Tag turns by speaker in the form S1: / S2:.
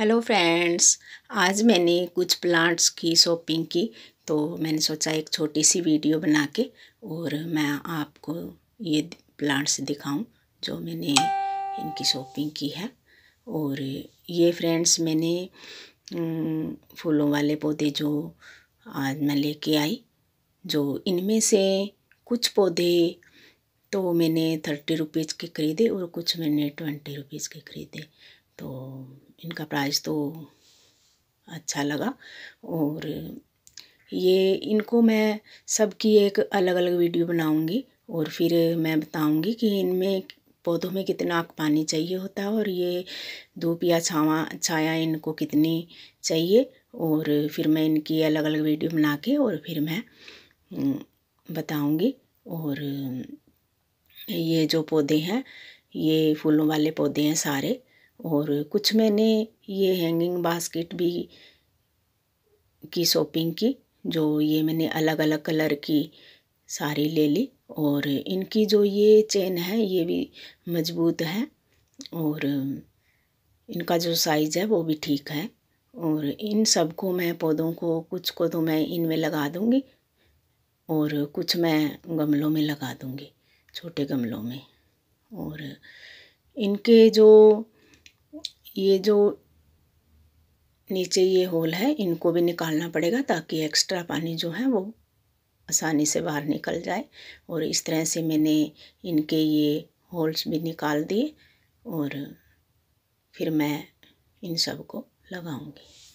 S1: hello friends आज मैंने कुछ प्लांट्स की शॉपिंग की तो मैंने सोचा एक छोटी सी वीडियो बना के और मैं आपको ये प्लांट्स दिखाऊं जो मैंने इनकी शॉपिंग की है और ये फ्रेंड्स मैंने फूलों वाले पौधे जो आज मैं लेके आई जो इनमें से कुछ पौधे तो मैंने थर्टी रुपीज़ के ख़रीदे और कुछ मैंने ट्वेंटी रुपीज़ के ख़रीदे तो इनका प्राइस तो अच्छा लगा और ये इनको मैं सबकी एक अलग अलग वीडियो बनाऊंगी और फिर मैं बताऊंगी कि इनमें पौधों में कितना पानी चाहिए होता है और ये धूप या छावा छाया इनको कितनी चाहिए और फिर मैं इनकी अलग अलग वीडियो बना के और फिर मैं बताऊंगी और ये जो पौधे हैं ये फूलों वाले पौधे हैं सारे और कुछ मैंने ये हैंगिंग बास्केट भी की शॉपिंग की जो ये मैंने अलग अलग कलर की साड़ी ले ली और इनकी जो ये चेन है ये भी मजबूत है और इनका जो साइज़ है वो भी ठीक है और इन सबको मैं पौधों को कुछ को तो मैं इनमें लगा दूँगी और कुछ मैं गमलों में लगा दूँगी छोटे गमलों में और इनके जो ये जो नीचे ये होल है इनको भी निकालना पड़ेगा ताकि एक्स्ट्रा पानी जो है वो आसानी से बाहर निकल जाए और इस तरह से मैंने इनके ये होल्स भी निकाल दिए और फिर मैं इन सबको लगाऊंगी